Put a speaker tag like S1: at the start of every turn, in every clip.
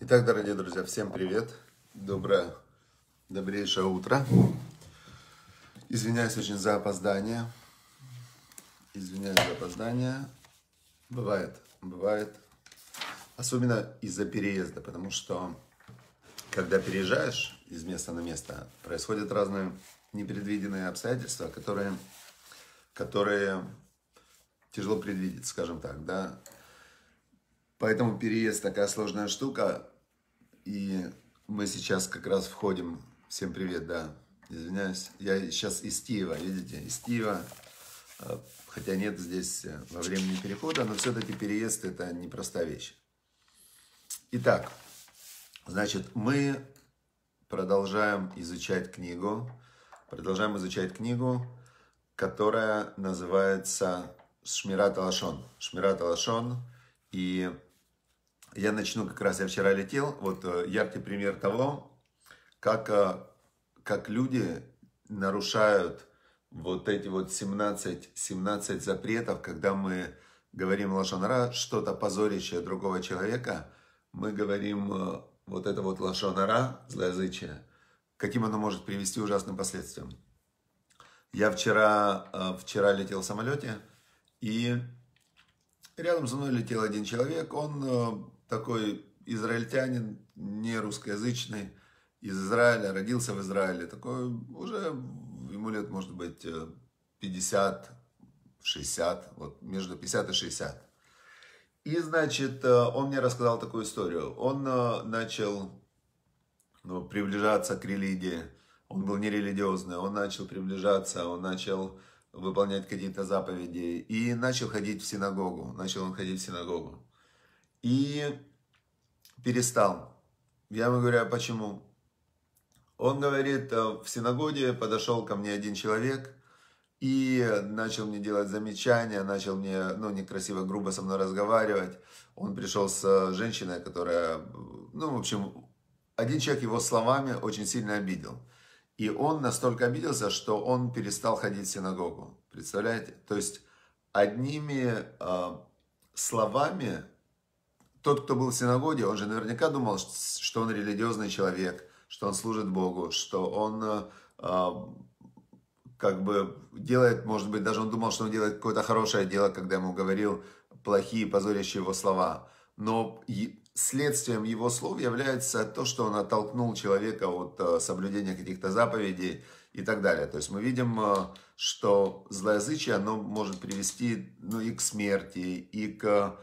S1: Итак, дорогие друзья, всем привет. Доброе, добрейшее утро. Извиняюсь очень за опоздание. Извиняюсь за опоздание. Бывает, бывает. Особенно из-за переезда, потому что когда переезжаешь из места на место, происходят разные непредвиденные обстоятельства, которые, которые тяжело предвидеть, скажем так, да. Поэтому переезд такая сложная штука. И мы сейчас как раз входим. Всем привет, да. Извиняюсь. Я сейчас из Киева, видите, из Киева. А, хотя нет здесь э, во времени перехода, но все-таки переезд это непростая вещь. Итак, значит, мы продолжаем изучать книгу. Продолжаем изучать книгу, которая называется Шмират Алашон. Шмират Алашон. И я начну как раз, я вчера летел, вот э, яркий пример того, как, э, как люди нарушают вот эти вот 17, 17 запретов, когда мы говорим лошонара, что-то позорящее другого человека, мы говорим э, вот это вот лошонара, злоязычие, каким оно может привести ужасным последствиям. Я вчера, вчера летел в самолете, и рядом со мной летел один человек, он такой израильтянин, не русскоязычный, из Израиля, родился в Израиле, такой уже ему лет, может быть, 50, э, 60, вот между 50 и 60. И, значит, э, он мне рассказал такую историю. Он э, начал ну, приближаться к религии, он был нерелигиозный, он начал приближаться, он начал выполнять какие-то заповеди и начал ходить в синагогу, начал он ходить в синагогу. И перестал. Я ему говорю, а почему? Он говорит, «А в синагоге подошел ко мне один человек и начал мне делать замечания, начал мне, ну, некрасиво, грубо со мной разговаривать. Он пришел с э, женщиной, которая, ну, в общем, один человек его словами очень сильно обидел. И он настолько обиделся, что он перестал ходить в синагогу. Представляете? То есть одними э, словами тот, кто был в синагоге, он же наверняка думал, что он религиозный человек, что он служит Богу, что он э, а, как бы делает, может быть, даже он думал, что он делает какое-то хорошее дело, когда ему говорил плохие, позорящие его слова. Но следствием его слов является то, что он оттолкнул человека от э, соблюдения каких-то заповедей и так далее. То есть мы видим, э, что злоязычие, оно может привести ну, и к смерти, и к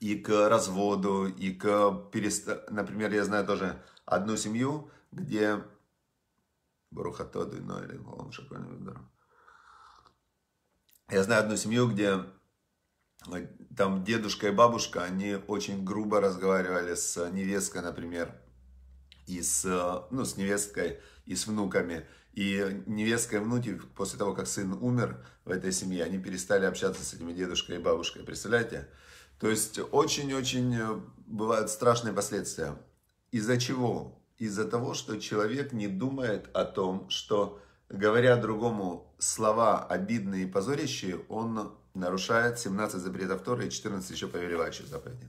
S1: и к разводу, и к перест... Например, я знаю тоже одну семью, где... Барухатоду, но ну, или Я знаю одну семью, где там дедушка и бабушка, они очень грубо разговаривали с невесткой, например, и с, ну, с невесткой, и с внуками. И невестка и внуки, после того, как сын умер в этой семье, они перестали общаться с этими дедушкой и бабушкой. Представляете? То есть очень-очень э, бывают страшные последствия. Из-за чего? Из-за того, что человек не думает о том, что говоря другому слова обидные и позорящие, он нарушает 17 запретов Торы и 14 еще повелевающих заповедей.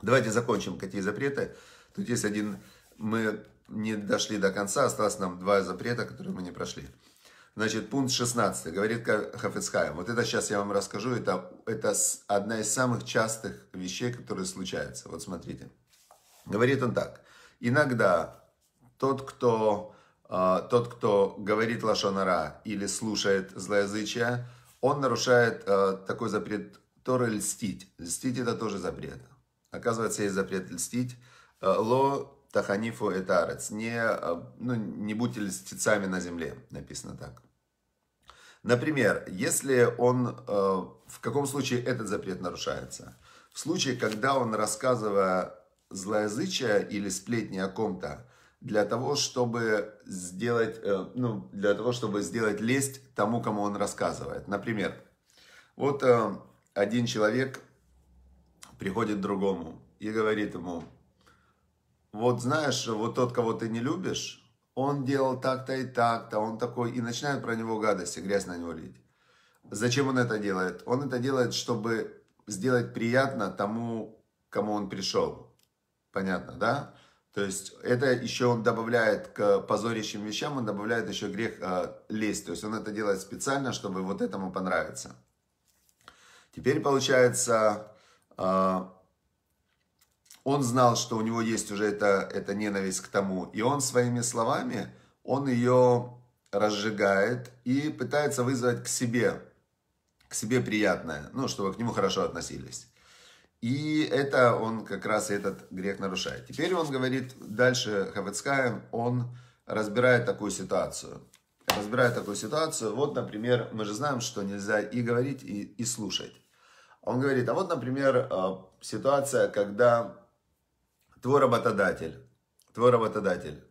S1: Давайте закончим, какие запреты. Тут есть один, мы не дошли до конца, осталось нам два запрета, которые мы не прошли. Значит, пункт 16, говорит Хафицхайм. Вот это сейчас я вам расскажу, это, это одна из самых частых вещей, которые случаются. Вот смотрите. Говорит он так. Иногда тот, кто, э, тот, кто говорит лошонара или слушает злоязычие, он нарушает э, такой запрет Торы льстить. Льстить это тоже запрет. Оказывается, есть запрет льстить. А, Ло Таханифу Этарец. Не, ну, не будьте льстецами на земле, написано так. Например, если он, э, в каком случае этот запрет нарушается? В случае, когда он, рассказывая злоязычие или сплетни о ком-то, для того, чтобы сделать, э, ну, для того, чтобы сделать лесть тому, кому он рассказывает. Например, вот э, один человек приходит к другому и говорит ему, вот знаешь, вот тот, кого ты не любишь, он делал так-то и так-то, он такой, и начинают про него гадости, грязь на него лить. Зачем он это делает? Он это делает, чтобы сделать приятно тому, кому он пришел. Понятно, да? То есть это еще он добавляет к позорящим вещам, он добавляет еще грех э, лезть. То есть он это делает специально, чтобы вот этому понравиться. Теперь получается, э, он знал, что у него есть уже эта, эта ненависть к тому, и он своими словами, он ее разжигает и пытается вызвать к себе, к себе приятное, ну, чтобы к нему хорошо относились. И это он как раз этот грех нарушает. Теперь он говорит дальше Хавецкая, он разбирает такую ситуацию. Разбирает такую ситуацию. Вот, например, мы же знаем, что нельзя и говорить, и, и слушать. Он говорит, а вот, например, э, ситуация, когда твой работодатель, твой работодатель,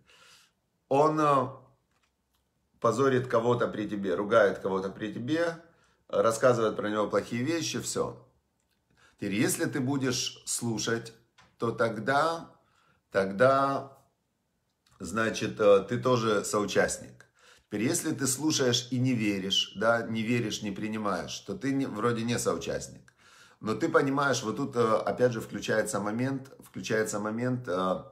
S1: он э, позорит кого-то при тебе, ругает кого-то при тебе, рассказывает про него плохие вещи, все. Теперь, если ты будешь слушать, то тогда, тогда, значит, э, ты тоже соучастник. Теперь, если ты слушаешь и не веришь, да, не веришь, не принимаешь, то ты не, вроде не соучастник. Но ты понимаешь, вот тут э, опять же включается момент, включается момент, э,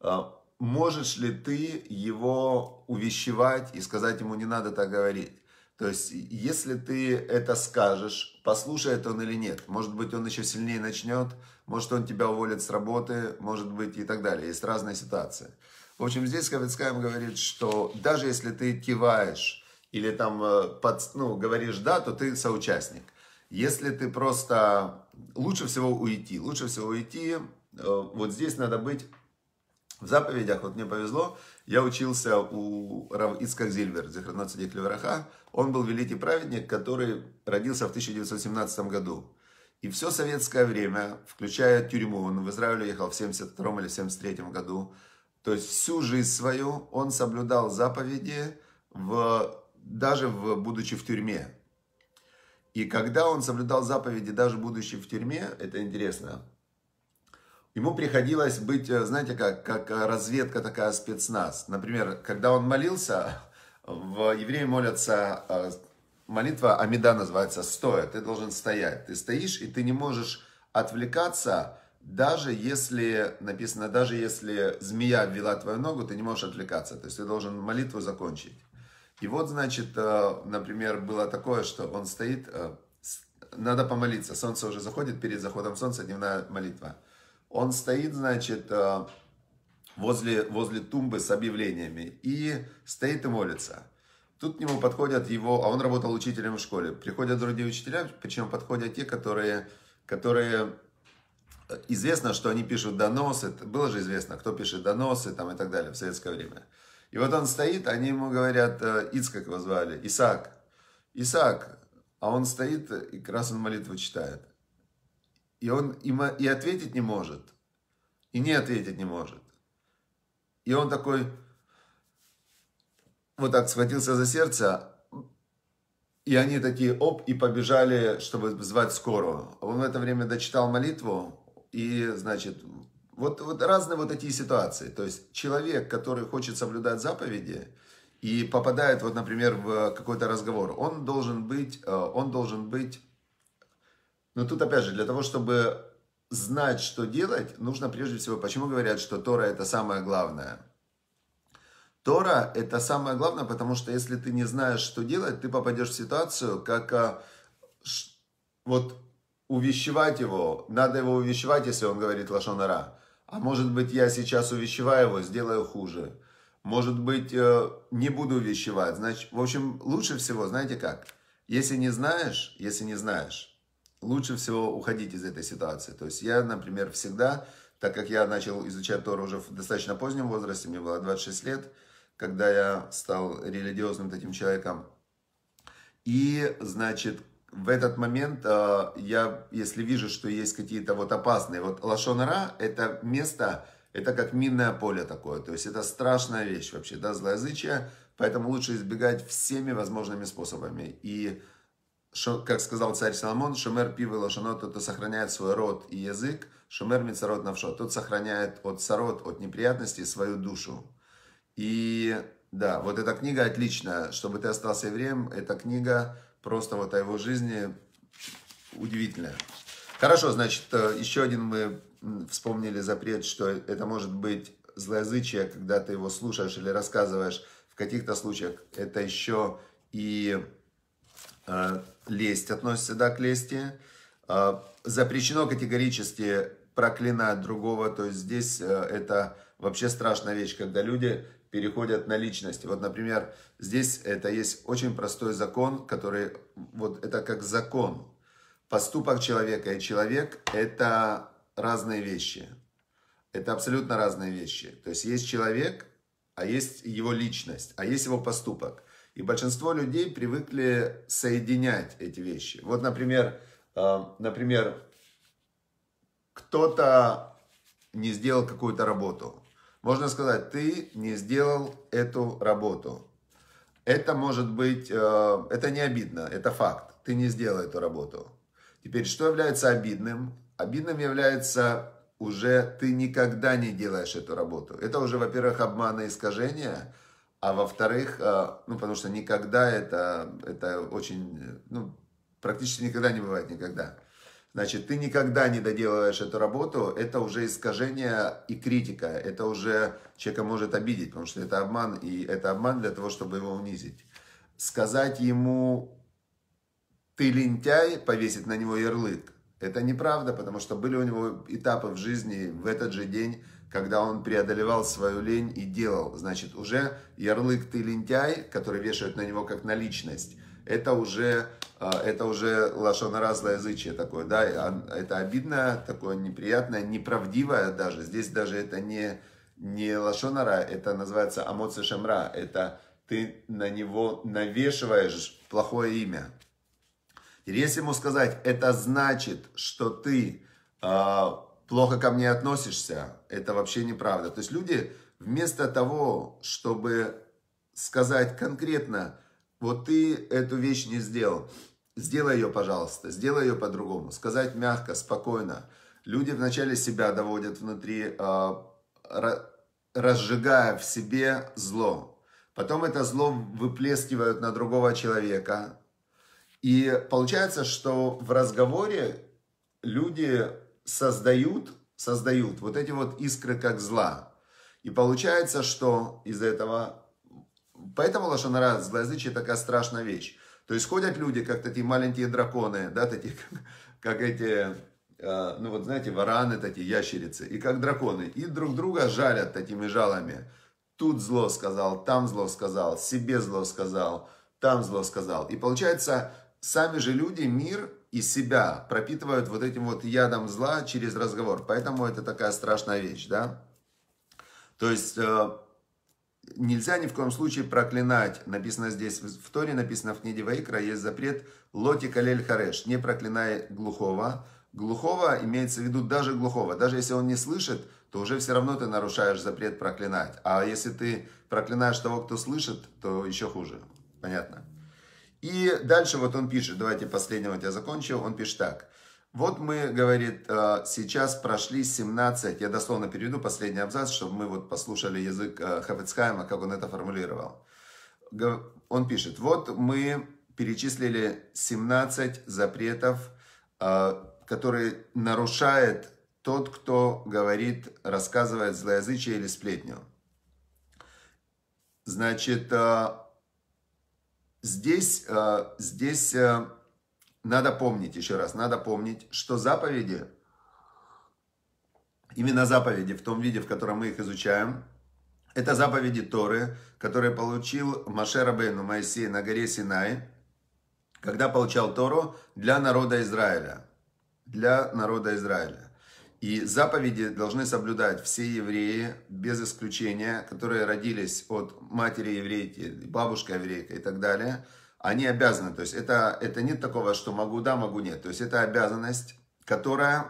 S1: э, можешь ли ты его увещевать и сказать ему не надо так говорить. То есть, если ты это скажешь, послушает он или нет, может быть, он еще сильнее начнет, может, он тебя уволит с работы, может быть, и так далее. Есть разные ситуации. В общем, здесь Кавицкаем говорит, что даже если ты киваешь или там под, ну, говоришь «да», то ты соучастник – если ты просто... Лучше всего уйти. Лучше всего уйти. Э, вот здесь надо быть в заповедях. Вот мне повезло. Я учился у Рав Ицкак Зильбер, Зихранат Садик Левраха. Он был великий праведник, который родился в 1917 году. И все советское время, включая тюрьму, он в Израиль ехал в 72 или 73 году, то есть всю жизнь свою он соблюдал заповеди в, даже в, будучи в тюрьме. И когда он соблюдал заповеди, даже будучи в тюрьме, это интересно, ему приходилось быть, э, знаете, как, как э, разведка такая, спецназ. Например, когда он молился, в евреи молятся, э, молитва Амида называется «стоя», ты должен стоять. Ты стоишь, и ты не можешь отвлекаться, даже если, написано, даже если змея ввела твою ногу, ты не можешь отвлекаться. То есть ты должен молитву закончить. И вот, значит, э, например, было такое, что он стоит, э, надо помолиться, солнце уже заходит, перед заходом солнца дневная молитва. Он стоит, значит, э, возле, возле тумбы с объявлениями и стоит и молится. Тут к нему подходят его, а он работал учителем в школе. Приходят другие учителя, причем подходят те, которые, которые известно, что они пишут доносы. Было же известно, кто пишет доносы там, и так далее в советское время. И вот он стоит, они ему говорят, э, Иц, как его звали, Исаак. Исаак, а он стоит, и как раз он молитву читает. И он и ответить не может, и не ответить не может. И он такой, вот так схватился за сердце, и они такие, оп, и побежали, чтобы звать скорую. Он в это время дочитал молитву, и, значит, вот, вот разные вот такие ситуации. То есть человек, который хочет соблюдать заповеди и попадает, вот, например, в какой-то разговор, он должен быть, э, он должен быть, но ну тут опять же, для того, чтобы знать, что делать, нужно прежде всего, почему говорят, что Тора это самое главное – Тора – это самое главное, потому что если ты не знаешь, что делать, ты попадешь в ситуацию, как а, ш, вот увещевать его, надо его увещевать, если он говорит лошонара. А может быть, я сейчас увещеваю его, сделаю хуже. Может быть, э, не буду увещевать. Значит, в общем, лучше всего, знаете как? Если не знаешь, если не знаешь, лучше всего уходить из этой ситуации. То есть я, например, всегда, так как я начал изучать Тору уже в достаточно позднем возрасте, мне было 26 лет, когда я стал религиозным таким человеком. И, значит, в этот момент э, я, если вижу, что есть какие-то вот опасные, вот Лашонара это место, это как минное поле такое, то есть это страшная вещь вообще, да, злоязычие, поэтому лучше избегать всеми возможными способами. И, шо, как сказал царь Соломон, шумер пивы лошано, тот, кто сохраняет свой род и язык, шумер мицарот навшо, тот сохраняет от сорот, от неприятностей свою душу. И да, вот эта книга отличная, чтобы ты остался евреем, эта книга Просто вот о его жизни удивительная. Хорошо, значит, э, еще один мы вспомнили запрет, что это может быть злоязычие, когда ты его слушаешь или рассказываешь. В каких-то случаях это еще и э, лесть относится, да, к лести. Э, запрещено категорически проклинать другого. То есть здесь э, это вообще страшная вещь, когда люди переходят на личность. Вот, например, здесь это есть очень простой закон, который, вот это как закон. Поступок человека и человек – это разные вещи. Это абсолютно разные вещи. То есть есть человек, а есть его личность, а есть его поступок. И большинство людей привыкли соединять эти вещи. Вот, например, э, например, кто-то не сделал какую-то работу. Можно сказать, ты не сделал эту работу. Это может быть, э, это не обидно, это факт. Ты не сделал эту работу. Теперь, что является обидным? Обидным является уже ты никогда не делаешь эту работу. Это уже, во-первых, обман и искажение, а во-вторых, э, ну, потому что никогда это, это очень, э, ну, практически никогда не бывает никогда. Значит, ты никогда не доделываешь эту работу, это уже искажение и критика. Это уже человека может обидеть, потому что это обман, и это обман для того, чтобы его унизить. Сказать ему «ты лентяй», повесить на него ярлык, это неправда, потому что были у него этапы в жизни в этот же день, когда он преодолевал свою лень и делал. Значит, уже ярлык «ты лентяй», который вешают на него как на личность, это уже а, это уже лошонара злоязычие такое, да, это обидное, такое неприятное, неправдивое даже. Здесь даже это не, не лошонара, это называется амоци шамра, это ты на него навешиваешь плохое имя. если ему сказать, это значит, что ты э, плохо ко мне относишься, это вообще неправда. То есть люди вместо того, чтобы сказать конкретно, вот ты эту вещь не сделал, Сделай ее, пожалуйста, сделай ее по-другому. Сказать мягко, спокойно. Люди вначале себя доводят внутри, а, разжигая в себе зло. Потом это зло выплескивают на другого человека. И получается, что в разговоре люди создают, создают вот эти вот искры как зла. И получается, что из за этого... Поэтому лошонара, злоязычие такая страшная вещь. То есть ходят люди, как такие маленькие драконы, да, такие, как, как эти, э, ну вот знаете, вараны такие, ящерицы, и как драконы, и друг друга жалят такими жалами. Тут зло сказал, там зло сказал, себе зло сказал, там зло сказал. И получается, сами же люди мир и себя пропитывают вот этим вот ядом зла через разговор. Поэтому это такая страшная вещь, да. То есть э, нельзя ни в коем случае проклинать. Написано здесь в Торе, написано в книге Ваикра, есть запрет «Лоти калель хареш» – «Не проклиная глухого». Глухого имеется в виду даже глухого. Даже если он не слышит, то уже все равно ты нарушаешь запрет проклинать. А если ты проклинаешь того, кто слышит, то еще хуже. Понятно? И дальше вот он пишет, давайте последнего я закончу. он пишет так – вот мы, говорит, э, сейчас прошли 17, я дословно переведу последний абзац, чтобы мы вот послушали язык э, Хафецхайма, как он это формулировал. Он пишет, вот мы перечислили 17 запретов, э, которые нарушает тот, кто говорит, рассказывает злоязычие или сплетню. Значит, здесь, здесь надо помнить, еще раз, надо помнить, что заповеди, именно заповеди в том виде, в котором мы их изучаем, это заповеди Торы, которые получил Маше Бену Моисей на горе Синай, когда получал Тору для народа Израиля. Для народа Израиля. И заповеди должны соблюдать все евреи, без исключения, которые родились от матери еврейки, бабушка еврейка и так далее – они обязаны. То есть это, это нет такого, что могу да, могу нет. То есть это обязанность, которая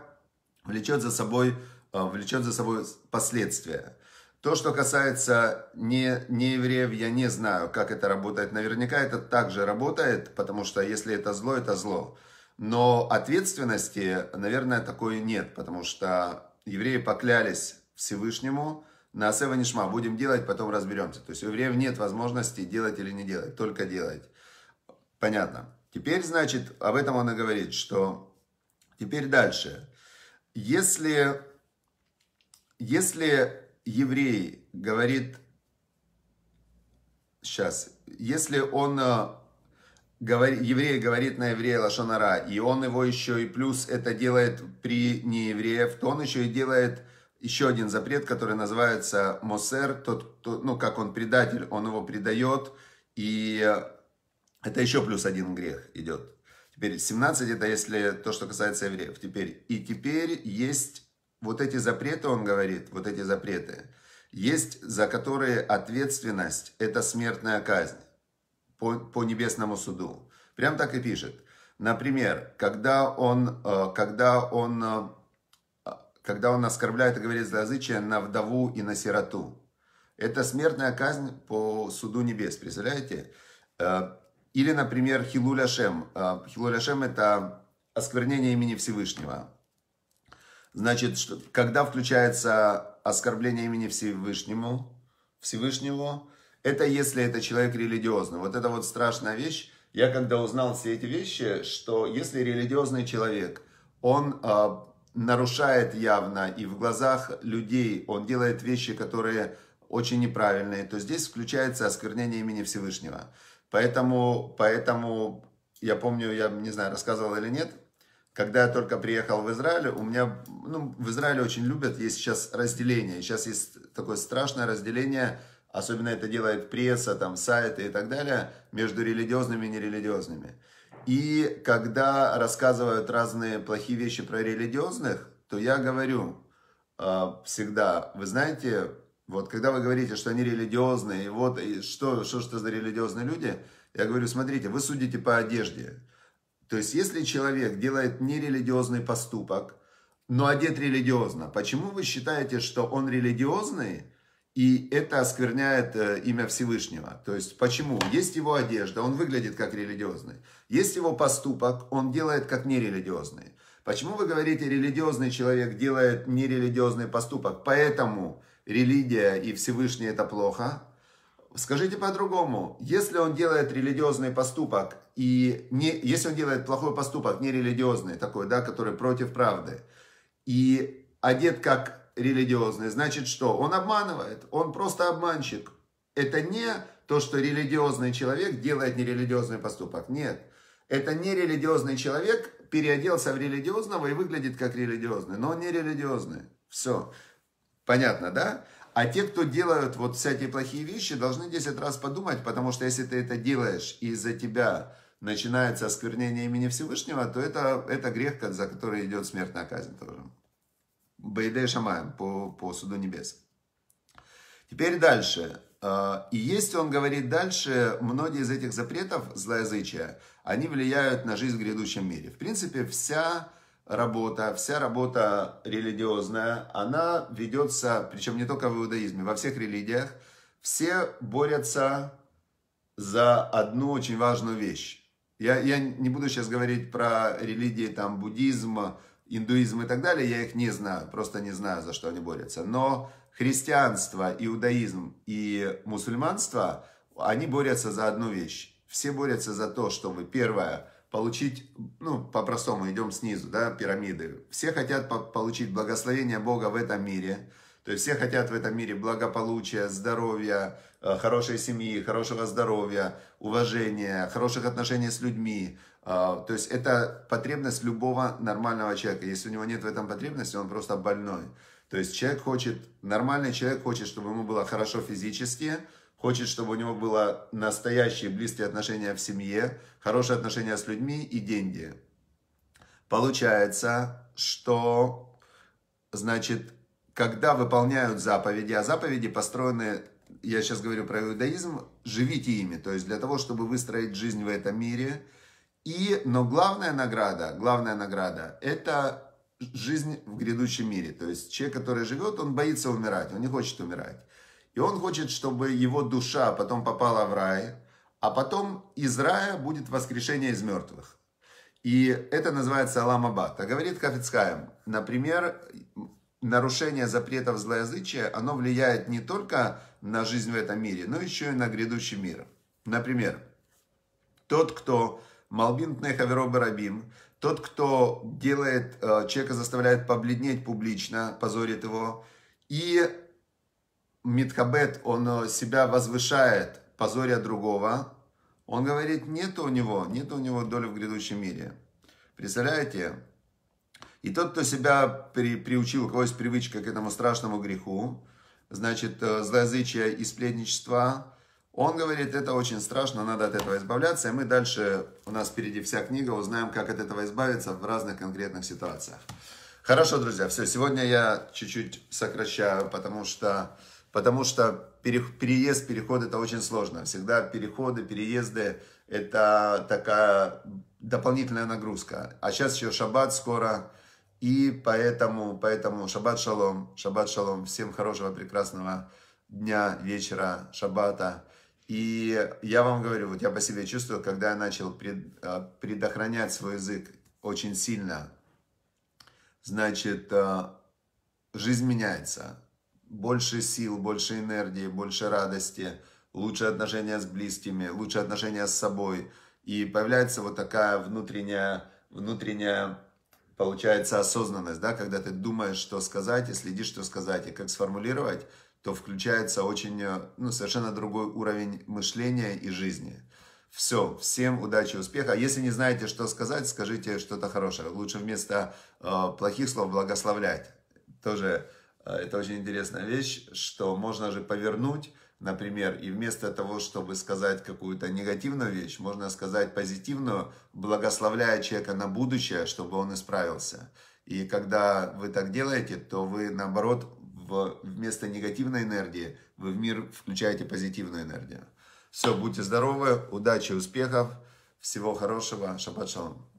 S1: влечет за собой, э, влечет за собой последствия. То, что касается не, не евреев, я не знаю, как это работает. Наверняка это также работает, потому что если это зло, это зло. Но ответственности, наверное, такой нет, потому что евреи поклялись Всевышнему на Асева Нишма. Будем делать, потом разберемся. То есть у евреев нет возможности делать или не делать, только делать. Понятно. Теперь, значит, об этом он и говорит, что... Теперь дальше. Если, если еврей говорит... Сейчас. Если он... Э, говорит, еврей говорит на еврея Лашонара, и он его еще и плюс это делает при неевреев, то он еще и делает еще один запрет, который называется Мосер, тот, тот, ну, как он предатель, он его предает, и э, это еще плюс один грех идет. Теперь 17 это если то, что касается евреев. Теперь и теперь есть вот эти запреты, он говорит, вот эти запреты, есть за которые ответственность – это смертная казнь по, по небесному суду. Прям так и пишет. Например, когда он, э, когда он, э, когда он оскорбляет и говорит злоязычие на вдову и на сироту, это смертная казнь по суду небес, представляете? Э, или, например, Хилуляшем. А, Хилуляшем это осквернение имени Всевышнего. Значит, когда включается оскорбление имени Всевышнему, Всевышнего, это если это человек религиозный. Вот это вот страшная вещь. Я когда узнал все эти вещи, что если религиозный человек, он э, нарушает явно и в глазах людей, он делает вещи, которые очень неправильные, то здесь включается осквернение имени Всевышнего. Поэтому, поэтому я помню, я не знаю, рассказывал или нет, когда я только приехал в Израиль, у меня, ну, в Израиле очень любят, есть сейчас разделение, сейчас есть такое страшное разделение, особенно это делает пресса, там, сайты и так далее, между религиозными и нерелигиозными. И когда рассказывают разные плохие вещи про религиозных, то я говорю э, всегда, вы знаете, вот, когда вы говорите, что они религиозные, вот, и что, что же за религиозные люди, я говорю, смотрите, вы судите по одежде. То есть, если человек делает нерелигиозный поступок, но одет религиозно, почему вы считаете, что он религиозный, и это оскверняет э, имя Всевышнего? То есть, почему? Есть его одежда, он выглядит как религиозный. Есть его поступок, он делает как нерелигиозный. Почему вы говорите, религиозный человек делает нерелигиозный поступок? Поэтому религия и Всевышний это плохо, скажите по-другому. Если он делает религиозный поступок, и не, если он делает плохой поступок, не религиозный такой, да, который против правды, и одет как религиозный, значит что? Он обманывает, он просто обманщик. Это не то, что религиозный человек делает нерелигиозный поступок. Нет. Это нерелигиозный человек переоделся в религиозного и выглядит как религиозный, но он не религиозный. Все. Понятно, да? А те, кто делают вот всякие плохие вещи, должны 10 раз подумать, потому что если ты это делаешь, и из-за тебя начинается осквернение имени Всевышнего, то это, это грех, за который идет смертная казнь тоже. Бейдей Шамаем по, по суду небес. Теперь дальше. А, и если он говорит дальше, многие из этих запретов злоязычия, они влияют на жизнь в грядущем мире. В принципе, вся работа, вся работа религиозная, она ведется, причем не только в иудаизме, во всех религиях, все борются за одну очень важную вещь. Я, я не буду сейчас говорить про религии, там, буддизм, индуизм и так далее, я их не знаю, просто не знаю, за что они борются. Но христианство, иудаизм и мусульманство, они борются за одну вещь. Все борются за то, чтобы, первое, получить, ну, по-простому, идем снизу, да, пирамиды. Все хотят по получить благословение Бога в этом мире. То есть все хотят в этом мире благополучия, здоровья, э, хорошей семьи, хорошего здоровья, уважения, хороших отношений с людьми. А, то есть это потребность любого нормального человека. Если у него нет в этом потребности, он просто больной. То есть человек хочет, нормальный человек хочет, чтобы ему было хорошо физически, хочет, чтобы у него было настоящие близкие отношения в семье, хорошие отношения с людьми и деньги. Получается, что, значит, когда выполняют заповеди, а заповеди построены, я сейчас говорю про иудаизм, живите ими, то есть для того, чтобы выстроить жизнь в этом мире. И, но главная награда, главная награда – это жизнь в грядущем мире. То есть человек, который живет, он боится умирать, он не хочет умирать. И он хочет, чтобы его душа потом попала в рай, а потом из рая будет воскрешение из мертвых. И это называется Аламабад. А говорит Кафицкаем, например, нарушение запретов злоязычия, оно влияет не только на жизнь в этом мире, но еще и на грядущий мир. Например, тот, кто Малбинтне Хаверо Барабим, тот, кто делает, э, человека заставляет побледнеть публично, позорит его, и Митхабет, он э, себя возвышает, позоря другого. Он говорит, нет у него, нет у него доли в грядущем мире. Представляете? И тот, кто себя при, приучил, у кого есть привычка к этому страшному греху, значит, э, злоязычия и сплетничество, он говорит, это очень страшно, надо от этого избавляться. И мы дальше, у нас впереди вся книга, узнаем, как от этого избавиться в разных конкретных ситуациях. Хорошо, друзья, все, сегодня я чуть-чуть сокращаю, потому что потому что переезд, переход это очень сложно. Всегда переходы, переезды это такая дополнительная нагрузка. А сейчас еще шаббат скоро, и поэтому, поэтому шаббат шалом, шаббат шалом. Всем хорошего, прекрасного дня, вечера, шаббата. И я вам говорю, вот я по себе чувствую, когда я начал пред, э, предохранять свой язык очень сильно, значит, э, жизнь меняется больше сил, больше энергии, больше радости, лучшие отношения с близкими, лучшие отношения с собой. И появляется вот такая внутренняя, внутренняя получается осознанность, да, когда ты думаешь, что сказать, и следишь, что сказать, и как сформулировать, то включается очень, э, ну, совершенно другой уровень мышления и жизни. Все, всем удачи, успеха. Если не знаете, что сказать, скажите что-то хорошее. Лучше вместо э, плохих слов благословлять. Тоже а, это очень интересная вещь, что можно же повернуть, например, и вместо того, чтобы сказать какую-то негативную вещь, можно сказать позитивную, благословляя человека на будущее, чтобы он исправился. И когда вы так делаете, то вы, наоборот, в, вместо негативной энергии, вы в мир включаете позитивную энергию. Все, будьте здоровы, удачи, успехов, всего хорошего, шаббат шалом.